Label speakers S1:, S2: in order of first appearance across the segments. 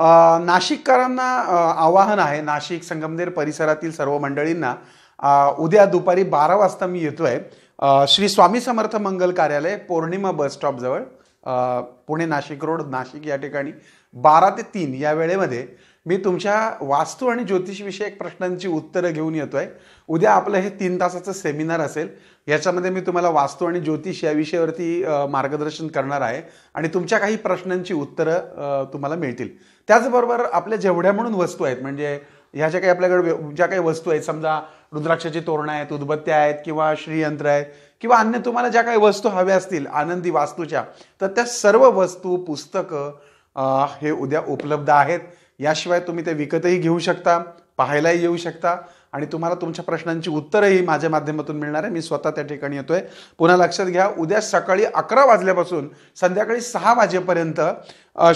S1: नाशिककरांना आवाहन आहे नाशिक संगमनेर परिसरातील सर्व मंडळींना उद्या दुपारी बारा वाजता मी येतोय श्री स्वामी समर्थ मंगल कार्यालय पौर्णिमा बस स्टॉपजवळ पुणे नाशिक रोड नाशिक या ठिकाणी बारा ते तीन या वेळेमध्ये मी तुमच्या वास्तू आणि ज्योतिषविषयक प्रश्नांची उत्तरं घेऊन येतो आहे उद्या आपलं हे तीन तासाचं सेमिनार असेल याच्यामध्ये मी तुम्हाला वास्तू आणि ज्योतिष या विषयावरती मार्गदर्शन करणार आहे आणि तुमच्या काही प्रश्नांची उत्तरं तुम्हाला मिळतील त्याचबरोबर आपल्या जेवढ्या म्हणून वस्तू आहेत म्हणजे ह्या ज्या काही आपल्याकडे ज्या काही वस्तू आहेत समजा रुद्राक्षाची तोरणं आहेत उदबत्त्या आहेत किंवा श्रीयंत्र आहेत किंवा अन्य तुम्हाला ज्या काही वस्तू हव्या असतील आनंदी वास्तूच्या तर त्या सर्व वस्तू पुस्तकं हे उद्या उपलब्ध आहेत याशिवाय तुम्ही ते विकतही घेऊ शकता पाहायलाही येऊ शकता आणि तुम्हाला तुमच्या प्रश्नांची उत्तरंही माझ्या माध्यमातून मिळणार आहे मी स्वतः त्या ठिकाणी येतोय पुन्हा लक्षात घ्या उद्या सकाळी अकरा वाजल्यापासून संध्याकाळी सहा वाजेपर्यंत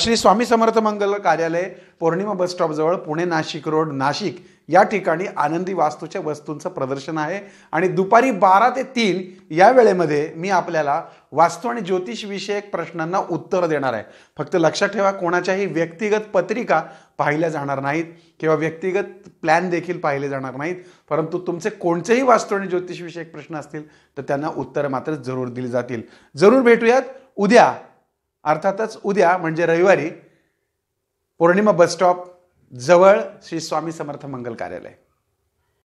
S1: श्री स्वामी समर्थ मंगल कार्यालय पौर्णिमा बस स्टॉपजवळ पुणे नाशिक रोड नाशिक या ठिकाणी आनंदी वास्तूच्या वस्तूंचं प्रदर्शन आहे आणि दुपारी बारा ते तीन या वेळेमध्ये मी आपल्याला वास्तू आणि ज्योतिषविषयक प्रश्नांना उत्तर देणार आहे फक्त लक्षात ठेवा कोणाच्याही व्यक्तिगत पत्रिका पाहिल्या जाणार नाहीत किंवा व्यक्तिगत प्लॅन देखील पाहिले जाणार नाहीत परंतु तुमचे कोणतेही वास्तू आणि ज्योतिषविषयक प्रश्न असतील तर त्यांना उत्तर मात्र जरूर दिली जातील जरूर भेटूयात उद्या अर्थातच उद्या म्हणजे रविवारी पौर्णिमा बस स्टॉप जवळ श्री स्वामी समर्थ मंगल कार्यालय